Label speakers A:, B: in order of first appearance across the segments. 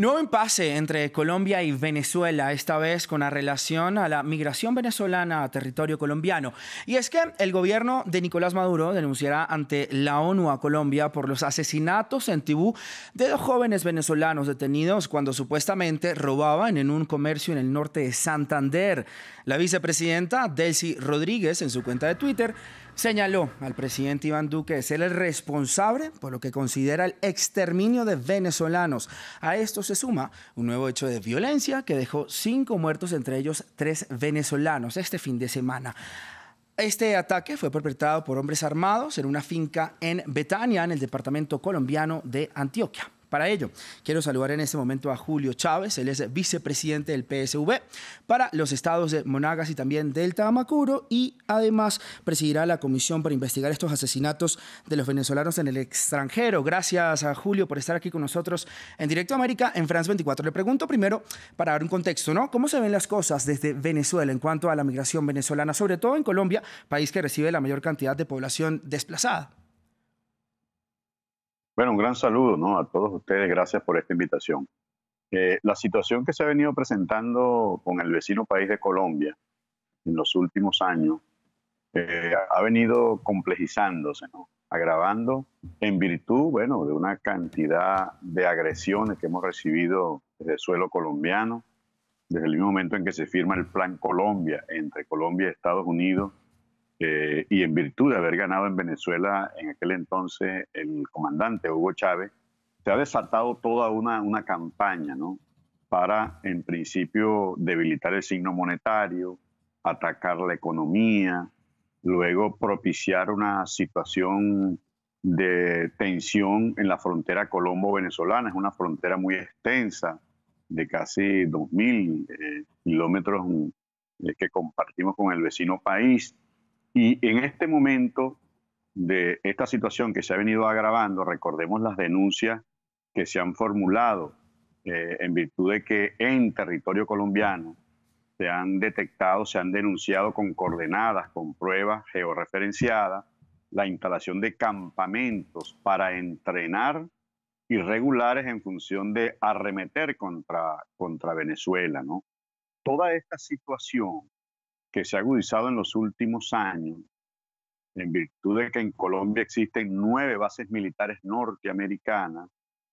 A: Nuevo impasse entre Colombia y Venezuela, esta vez con la relación a la migración venezolana a territorio colombiano. Y es que el gobierno de Nicolás Maduro denunciará ante la ONU a Colombia por los asesinatos en Tibú de dos jóvenes venezolanos detenidos cuando supuestamente robaban en un comercio en el norte de Santander. La vicepresidenta Delcy Rodríguez, en su cuenta de Twitter, señaló al presidente Iván Duque de ser el responsable por lo que considera el exterminio de venezolanos. A esto se suma un nuevo hecho de violencia que dejó cinco muertos, entre ellos tres venezolanos, este fin de semana. Este ataque fue perpetrado por hombres armados en una finca en Betania, en el departamento colombiano de Antioquia. Para ello, quiero saludar en este momento a Julio Chávez, él es vicepresidente del PSV para los estados de Monagas y también Delta Amacuro y además presidirá la comisión para investigar estos asesinatos de los venezolanos en el extranjero. Gracias a Julio por estar aquí con nosotros en Directo América en France 24. Le pregunto primero para dar un contexto, ¿no? ¿Cómo se ven las cosas desde Venezuela en cuanto a la migración venezolana, sobre todo en Colombia, país que recibe la mayor cantidad de población desplazada?
B: Bueno, un gran saludo ¿no? a todos ustedes, gracias por esta invitación. Eh, la situación que se ha venido presentando con el vecino país de Colombia en los últimos años eh, ha venido complejizándose, agravando en virtud bueno, de una cantidad de agresiones que hemos recibido desde el suelo colombiano, desde el mismo momento en que se firma el Plan Colombia entre Colombia y Estados Unidos, eh, y en virtud de haber ganado en Venezuela en aquel entonces el comandante Hugo Chávez, se ha desatado toda una, una campaña ¿no? para, en principio, debilitar el signo monetario, atacar la economía, luego propiciar una situación de tensión en la frontera colombo-venezolana. Es una frontera muy extensa, de casi 2.000 mil eh, kilómetros eh, que compartimos con el vecino país. Y en este momento de esta situación que se ha venido agravando, recordemos las denuncias que se han formulado eh, en virtud de que en territorio colombiano se han detectado, se han denunciado con coordenadas, con pruebas georreferenciadas, la instalación de campamentos para entrenar irregulares en función de arremeter contra, contra Venezuela. ¿no? Toda esta situación que se ha agudizado en los últimos años, en virtud de que en Colombia existen nueve bases militares norteamericanas,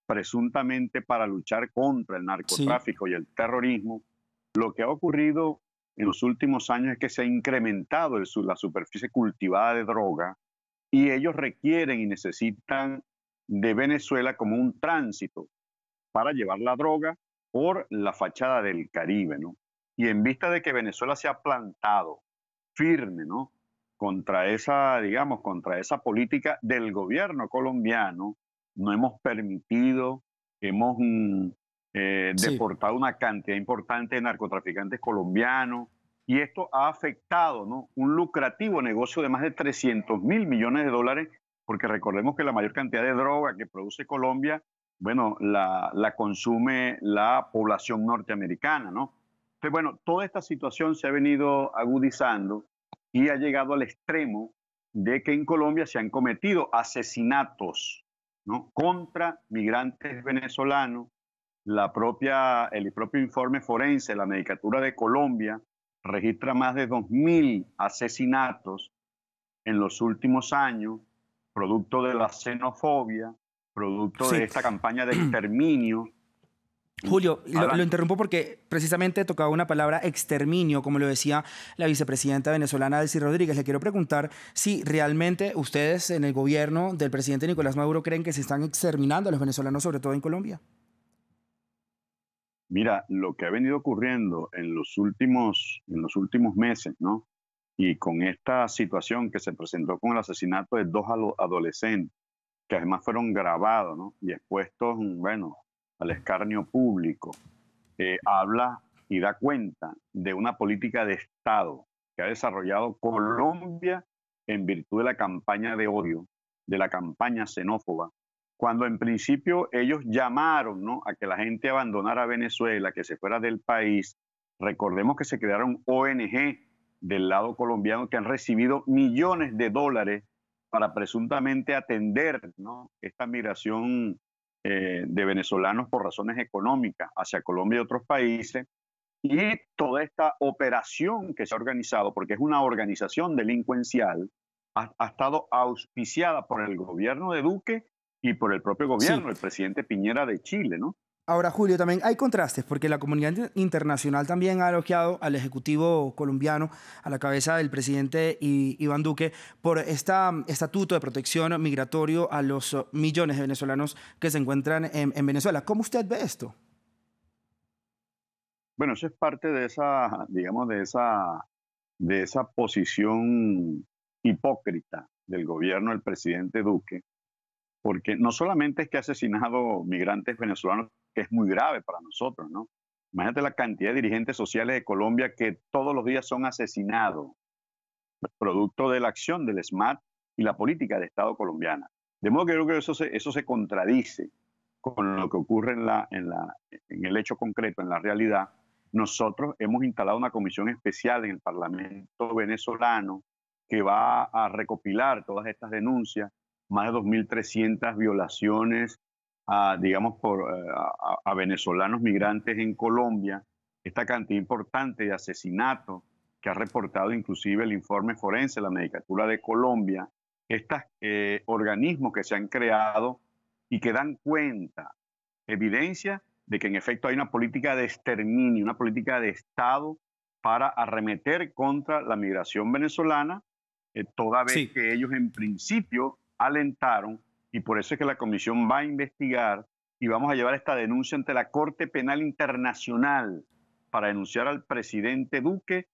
B: presuntamente para luchar contra el narcotráfico y el terrorismo, lo que ha ocurrido en los últimos años es que se ha incrementado la superficie cultivada de droga y ellos requieren y necesitan de Venezuela como un tránsito para llevar la droga por la fachada del Caribe, ¿no? Y en vista de que Venezuela se ha plantado firme, ¿no? Contra esa, digamos, contra esa política del gobierno colombiano, no hemos permitido, hemos mm, eh, deportado una cantidad importante de narcotraficantes colombianos y esto ha afectado ¿no? un lucrativo negocio de más de 300 mil millones de dólares, porque recordemos que la mayor cantidad de droga que produce Colombia, bueno, la, la consume la población norteamericana, ¿no? bueno, toda esta situación se ha venido agudizando y ha llegado al extremo de que en Colombia se han cometido asesinatos contra migrantes venezolanos. La propia, el propio informe forense, de la Medicatura de Colombia, registra más de 2.000 asesinatos en los últimos años, producto de la xenofobia, producto de esta campaña de exterminio
A: Julio, lo, interrumpo porque precisamente tocaba una palabra exterminio, como lo decía la vicepresidenta venezolana Delcy Rodríguez. Le quiero preguntar si realmente ustedes en el gobierno del presidente Nicolás Maduro creen que se están exterminando a los venezolanos, sobre todo en Colombia.
B: Mira, lo que ha venido ocurriendo en los últimos, en los últimos meses, ¿no? Y con esta situación que se presentó con el asesinato de dos adolescentes, que además fueron grabados, ¿no? Y expuestos, bueno, al escarnio público, eh, habla y da cuenta de una política de Estado que ha desarrollado Colombia en virtud de la campaña de odio, de la campaña xenófoba, cuando en principio ellos llamaron a que la gente abandonara Venezuela, que se fuera del país. Recordemos que se crearon ONG del lado colombiano que han recibido millones de dólares para presuntamente atender esta migración eh, de venezolanos por razones económicas hacia Colombia y otros países. Y toda esta operación que se ha organizado, porque es una organización delincuencial, ha, estado auspiciada por el gobierno de Duque y por el propio gobierno, el presidente Piñera de Chile, ¿no?
A: Ahora, Julio, también hay contrastes, porque la comunidad internacional también ha elogiado al Ejecutivo colombiano, a la cabeza del presidente Iván Duque, por este estatuto de protección migratorio a los oh, millones de venezolanos que se encuentran en, Venezuela. ¿Cómo usted ve esto?
B: Bueno, eso es parte de esa, digamos, de esa, de esa posición hipócrita del gobierno del presidente Duque, porque no solamente es que ha asesinado migrantes venezolanos que es muy grave para nosotros, ¿no? Imagínate la cantidad de dirigentes sociales de Colombia que todos los días son asesinados, producto de la acción del SMAT y la política de Estado colombiana. De modo que creo que eso se, eso se contradice con lo que ocurre en, la, en, la, en el hecho concreto, en la realidad. Nosotros hemos instalado una comisión especial en el Parlamento venezolano que va a recopilar todas estas denuncias, más de 2.300 violaciones a, digamos, por, eh, a, venezolanos migrantes en Colombia, esta cantidad importante de asesinatos que ha reportado inclusive el informe forense, de la Medicatura de Colombia, estos eh, organismos que se han creado y que dan cuenta, evidencia de que en efecto hay una política de exterminio, una política de Estado para arremeter contra la migración venezolana, eh, toda vez que ellos en principio alentaron y por eso es que la comisión va a investigar y vamos a llevar esta denuncia ante la Corte Penal Internacional para denunciar al presidente Duque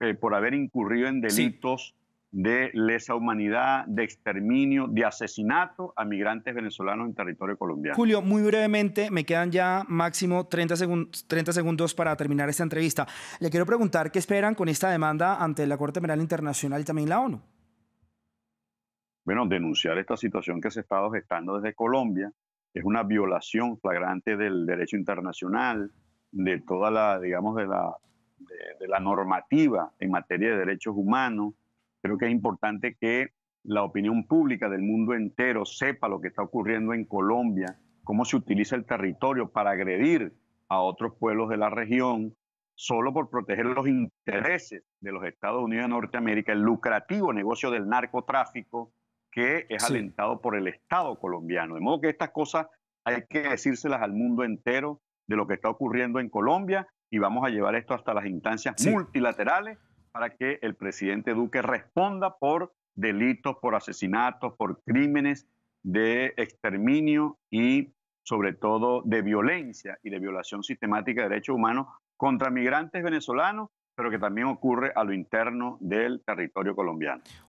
B: eh, por haber incurrido en delitos de lesa humanidad, de exterminio, de asesinato a migrantes venezolanos en territorio colombiano. Julio,
A: muy brevemente, me quedan ya máximo 30, 30 segundos para terminar esta entrevista. Le quiero preguntar qué esperan con esta demanda ante la Corte Penal Internacional y también la ONU
B: bueno, denunciar esta situación que se está gestando desde Colombia. Es una violación flagrante del derecho internacional, de toda la, digamos, la normativa en materia de derechos humanos. Creo que es importante que la opinión pública del mundo entero sepa lo que está ocurriendo en Colombia, cómo se utiliza el territorio para agredir a otros pueblos de la región, solo por proteger los intereses de los Estados Unidos de Norteamérica, el lucrativo negocio del narcotráfico, que es alentado por el Estado colombiano. De modo que estas cosas hay que decírselas al mundo entero de lo que está ocurriendo en Colombia y vamos a llevar esto hasta las instancias multilaterales para que el presidente Duque responda por delitos, por asesinatos, por crímenes de exterminio y sobre todo de violencia y de violación sistemática de derechos humanos contra migrantes venezolanos, pero que también ocurre a lo interno del territorio colombiano.